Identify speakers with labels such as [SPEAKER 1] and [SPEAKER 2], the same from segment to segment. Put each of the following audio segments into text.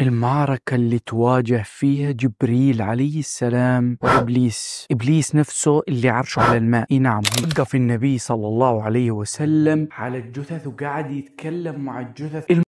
[SPEAKER 1] المعركة اللي تواجه فيها جبريل عليه السلام وإبليس إبليس نفسه اللي عرشه على الماء إيه نعم وقف النبي صلى الله عليه وسلم على الجثث وقعد يتكلم مع الجثث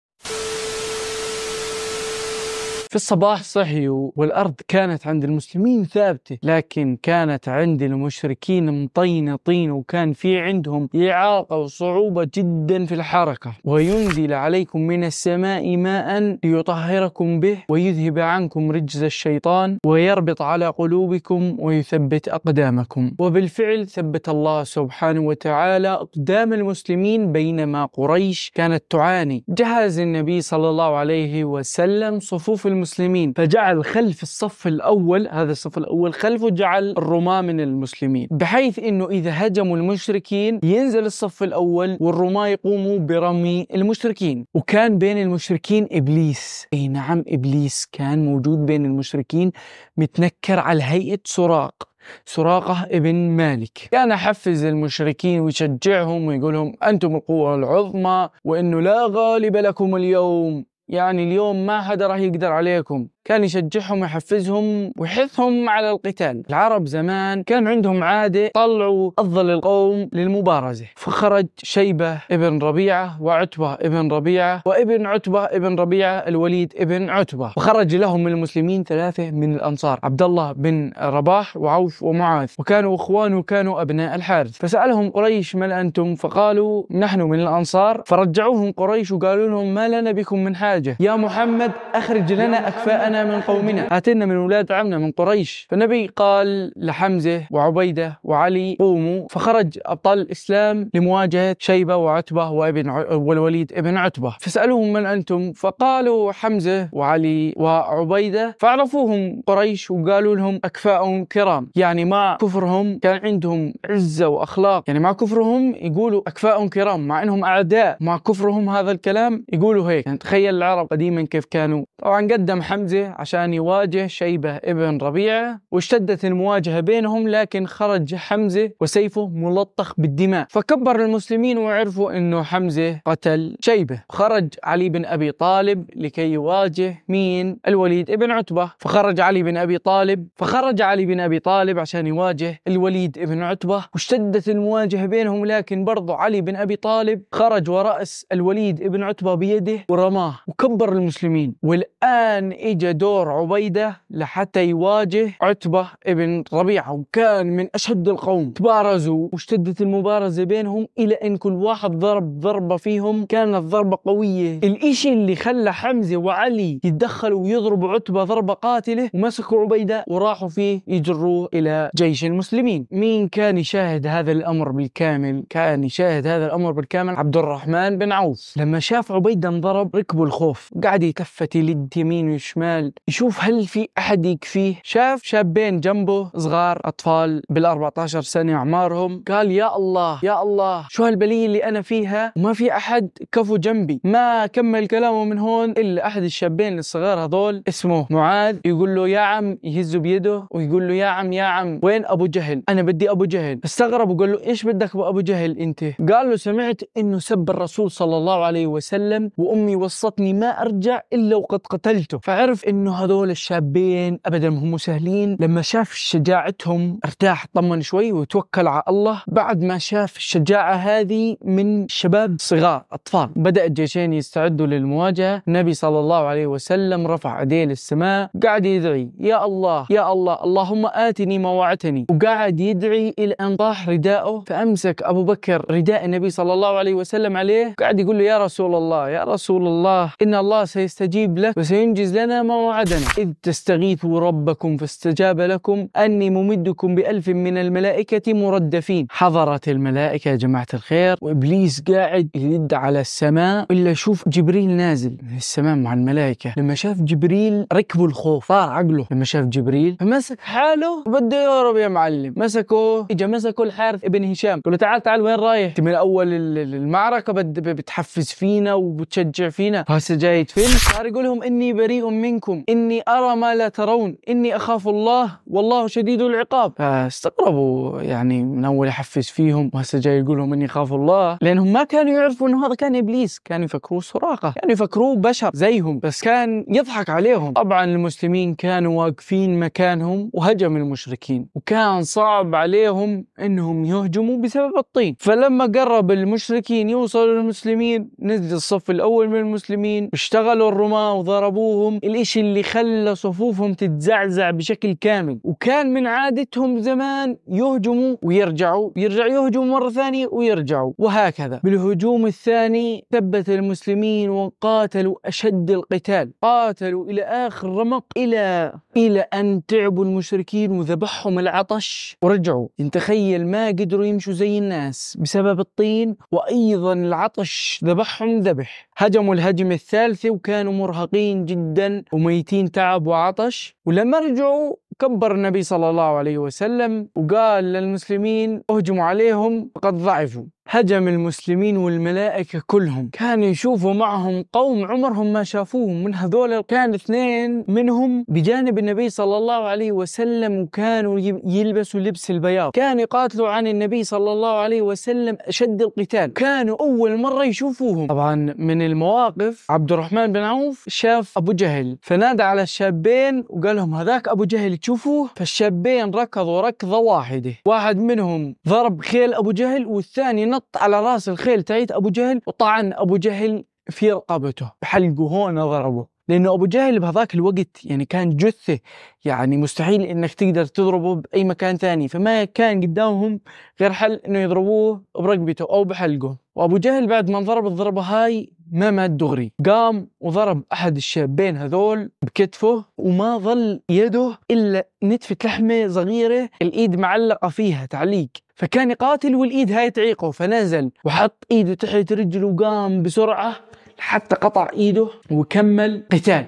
[SPEAKER 1] في الصباح صحي والأرض كانت عند المسلمين ثابتة لكن كانت عند المشركين مطينة طين وكان في عندهم إعاقة وصعوبة جدا في الحركة وينزل عليكم من السماء ماء ليطهركم به ويذهب عنكم رجز الشيطان ويربط على قلوبكم ويثبت أقدامكم وبالفعل ثبت الله سبحانه وتعالى أقدام المسلمين بينما قريش كانت تعاني جهز النبي صلى الله عليه وسلم صفوف المسلمين المسلمين فجعل خلف الصف الأول هذا الصف الأول خلفه جعل الرماة من المسلمين بحيث أنه إذا هجموا المشركين ينزل الصف الأول والرماة يقوموا برمي المشركين وكان بين المشركين إبليس أي نعم إبليس كان موجود بين المشركين متنكر على هيئة سراق سراقة ابن مالك كان يحفز المشركين ويشجعهم ويقول لهم أنتم القوة العظمى وأنه لا غالب لكم اليوم يعني اليوم ما حدا راح يقدر عليكم كان يشجعهم ويحفزهم ويحثهم على القتال العرب زمان كان عندهم عادة طلعوا أفضل القوم للمبارزة فخرج شيبة ابن ربيعة وعتبة ابن ربيعة وابن عتبة ابن ربيعة الوليد ابن عتبة وخرج لهم من المسلمين ثلاثة من الأنصار عبد الله بن رباح وعوف ومعاذ وكانوا إخوان وكانوا أبناء الحارث فسألهم قريش من أنتم فقالوا نحن من الأنصار فرجعوهم قريش وقالوا لهم ما لنا بكم من حارث حاجة يا محمد أخرج لنا أكفاءنا من قومنا آتينا من أولاد عمنا من قريش فالنبي قال لحمزة وعبيدة وعلي قوموا فخرج أبطال الإسلام لمواجهة شيبة وعتبة وابن والوليد ابن عتبة فسألوهم من أنتم فقالوا حمزة وعلي وعبيدة فعرفوهم قريش وقالوا لهم أكفاءهم كرام يعني مع كفرهم كان عندهم عزة وأخلاق يعني مع كفرهم يقولوا أكفاءهم كرام مع أنهم أعداء مع كفرهم هذا الكلام يقولوا هيك يعني تخيل العرب قديما كيف كانوا طبعا قدم حمزة عشان يواجه شيبة ابن ربيعة واشتدت المواجهة بينهم لكن خرج حمزة وسيفه ملطخ بالدماء فكبر المسلمين وعرفوا انه حمزة قتل شيبة خرج علي بن ابي طالب لكي يواجه مين الوليد ابن عتبة فخرج علي بن ابي طالب فخرج علي بن ابي طالب عشان يواجه الوليد ابن عتبة واشتدت المواجهة بينهم لكن برضو علي بن ابي طالب خرج ورأس الوليد ابن عتبة بيده ورماه وكبر المسلمين والآن إجا دور عبيدة لحتى يواجه عتبة ابن ربيعة وكان من أشد القوم تبارزوا واشتدت المبارزة بينهم إلى أن كل واحد ضرب ضربة فيهم كانت ضربة قوية الإشي اللي خلى حمزة وعلي يتدخلوا ويضربوا عتبة ضربة قاتلة ومسكوا عبيدة وراحوا فيه يجروه إلى جيش المسلمين مين كان يشاهد هذا الأمر بالكامل كان يشاهد هذا الأمر بالكامل عبد الرحمن بن عوف لما شاف عبيدة انضرب ركبوا الخ الخوف قاعد يتلفت يلد يمين وشمال يشوف هل في أحد يكفيه شاف شابين جنبه صغار أطفال بال14 سنة أعمارهم قال يا الله يا الله شو هالبلية اللي أنا فيها وما في أحد كفو جنبي ما كمل كلامه من هون إلا أحد الشابين الصغار هذول اسمه معاذ يقول له يا عم يهزه بيده ويقول له يا عم يا عم وين أبو جهل أنا بدي أبو جهل استغرب وقال له إيش بدك أبو جهل أنت قال له سمعت إنه سب الرسول صلى الله عليه وسلم وأمي وصتني ما ارجع الا وقد قتلته فعرف انه هذول الشابين ابدا ما هم سهلين لما شاف شجاعتهم ارتاح طمن شوي وتوكل على الله بعد ما شاف الشجاعه هذه من شباب صغار اطفال بدا الجيشين يستعدوا للمواجهه النبي صلى الله عليه وسلم رفع يديه للسماء قاعد يدعي يا الله يا الله اللهم اتني ما وعدتني وقاعد يدعي الى ان طاح رداءه فامسك ابو بكر رداء النبي صلى الله عليه وسلم عليه قاعد يقول له يا رسول الله يا رسول الله إن الله سيستجيب لك وسينجز لنا ما وعدنا إذ تستغيثوا ربكم فاستجاب لكم أني ممدكم بألف من الملائكة مردفين حضرت الملائكة يا جماعة الخير وإبليس قاعد يد على السماء إلا شوف جبريل نازل من السماء مع الملائكة لما شاف جبريل ركبوا الخوف طار عقله لما شاف جبريل فمسك حاله وبده يهرب يا معلم مسكوه إجا مسكوا الحارث ابن هشام قال له تعال تعال وين رايح من أول المعركة بتحفز فينا وبتشجع فينا سجايد فيلم صار يقول لهم اني بريء منكم اني ارى ما لا ترون اني اخاف الله والله شديد العقاب فاستغربوا يعني من اول يحفز فيهم جاي يقول لهم اني اخاف الله لانهم ما كانوا يعرفوا انه هذا كان ابليس كانوا يفكروه سراقه كانوا يفكروه بشر زيهم بس كان يضحك عليهم طبعا المسلمين كانوا واقفين مكانهم وهجم المشركين وكان صعب عليهم انهم يهجموا بسبب الطين فلما قرب المشركين يوصلوا للمسلمين نزل الصف الاول من المسلمين المسلمين اشتغلوا الرماة وضربوهم الإشي اللي خلى صفوفهم تتزعزع بشكل كامل وكان من عادتهم زمان يهجموا ويرجعوا يرجع يهجموا مرة ثانية ويرجعوا وهكذا بالهجوم الثاني ثبت المسلمين وقاتلوا أشد القتال قاتلوا إلى آخر رمق إلى إلى أن تعبوا المشركين وذبحهم العطش ورجعوا تخيل ما قدروا يمشوا زي الناس بسبب الطين وأيضا العطش ذبحهم ذبح هجموا الهجمة الثالثة وكانوا مرهقين جدا وميتين تعب وعطش ولما رجعوا كبر النبي صلى الله عليه وسلم وقال للمسلمين اهجموا عليهم فقد ضعفوا هجم المسلمين والملائكة كلهم كانوا يشوفوا معهم قوم عمرهم ما شافوهم من هذول كان اثنين منهم بجانب النبي صلى الله عليه وسلم وكانوا يلبسوا لبس البياض كانوا يقاتلوا عن النبي صلى الله عليه وسلم أشد القتال كانوا أول مرة يشوفوهم طبعا من المواقف عبد الرحمن بن عوف شاف أبو جهل فنادى على الشابين وقال لهم هذاك أبو جهل تشوفوه فالشابين ركضوا ركضة واحدة واحد منهم ضرب خيل أبو جهل والثاني نط حط على راس الخيل تايت ابو جهل وطعن ابو جهل في رقبته بحلقه هون ضربه لانه ابو جهل بهذاك الوقت يعني كان جثه يعني مستحيل انك تقدر تضربه باي مكان ثاني فما كان قدامهم غير حل انه يضربوه برقبته او بحلقه وابو جهل بعد ما انضرب الضربه هاي ما مات دغري قام وضرب احد الشابين هذول بكتفه وما ظل يده الا نتفه لحمه صغيره الايد معلقه فيها تعليق فكان يقاتل والايد هاي تعيقه فنزل وحط ايده تحت رجله وقام بسرعه حتى قطع ايده وكمل قتال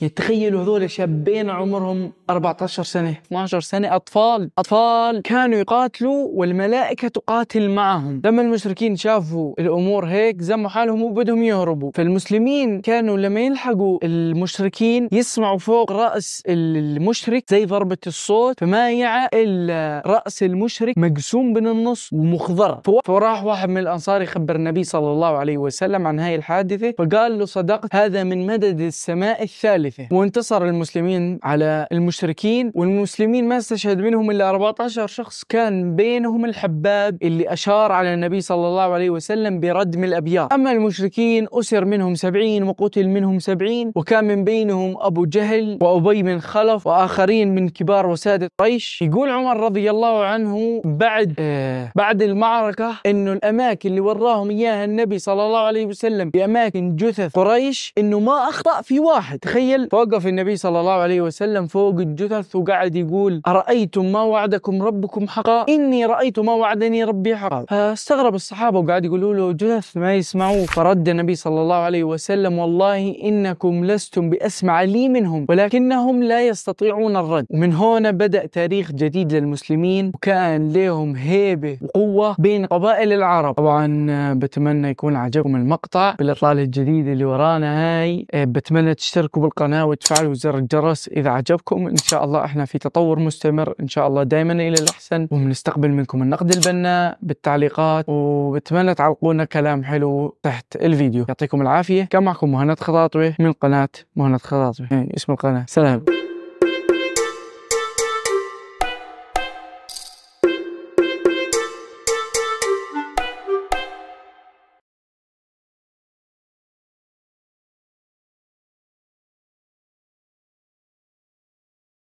[SPEAKER 1] يعني تخيلوا هذول شابين عمرهم 14 سنة 12 سنة أطفال أطفال كانوا يقاتلوا والملائكة تقاتل معهم لما المشركين شافوا الأمور هيك زموا حالهم وبدهم يهربوا فالمسلمين كانوا لما يلحقوا المشركين يسمعوا فوق رأس المشرك زي ضربة الصوت فما يعى إلا رأس المشرك مقسوم من النص ومخضر فراح واحد من الأنصار يخبر النبي صلى الله عليه وسلم عن هاي الحادثة فقال له صدقت هذا من مدد السماء الثالث الثالثة وانتصر المسلمين على المشركين والمسلمين ما استشهد منهم إلا 14 شخص كان بينهم الحباب اللي أشار على النبي صلى الله عليه وسلم بردم الأبيار أما المشركين أسر منهم 70 وقتل منهم 70 وكان من بينهم أبو جهل وأبي بن خلف وآخرين من كبار وسادة قريش يقول عمر رضي الله عنه بعد آه بعد المعركة إنه الأماكن اللي وراهم إياها النبي صلى الله عليه وسلم بأماكن جثث قريش إنه ما أخطأ في واحد تخيل الليل فوقف النبي صلى الله عليه وسلم فوق الجثث وقعد يقول أرأيتم ما وعدكم ربكم حقا إني رأيت ما وعدني ربي حقا فاستغرب الصحابة وقعد يقولوا له جثث ما يسمعوه فرد النبي صلى الله عليه وسلم والله إنكم لستم بأسمع لي منهم ولكنهم لا يستطيعون الرد ومن هنا بدأ تاريخ جديد للمسلمين وكان لهم هيبة وقوة بين قبائل العرب طبعا بتمنى يكون عجبكم المقطع بالإطلالة الجديدة اللي ورانا هاي بتمنى تشتركوا بالقناة القناة وتفعلوا زر الجرس إذا عجبكم إن شاء الله إحنا في تطور مستمر إن شاء الله دائما إلى الأحسن وبنستقبل منكم النقد البناء بالتعليقات وبتمنى تعلقونا كلام حلو تحت الفيديو يعطيكم العافية كان معكم مهند خطاطوي من قناة مهند خطاطوي يعني اسم القناة سلام